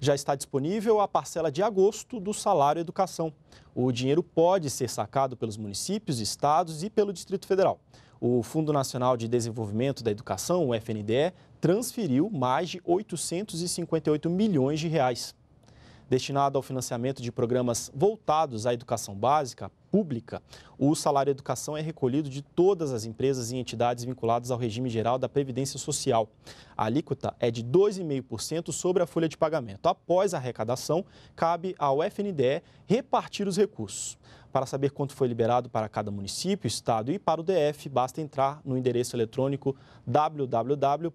já está disponível a parcela de agosto do salário educação. O dinheiro pode ser sacado pelos municípios, estados e pelo Distrito Federal. O Fundo Nacional de Desenvolvimento da Educação, o FNDE, transferiu mais de 858 milhões de reais destinado ao financiamento de programas voltados à educação básica pública, o salário educação é recolhido de todas as empresas e entidades vinculadas ao regime geral da Previdência Social. A alíquota é de 2,5% sobre a folha de pagamento. Após a arrecadação, cabe ao FNDE repartir os recursos. Para saber quanto foi liberado para cada município, estado e para o DF, basta entrar no endereço eletrônico www.fnde.gov.br.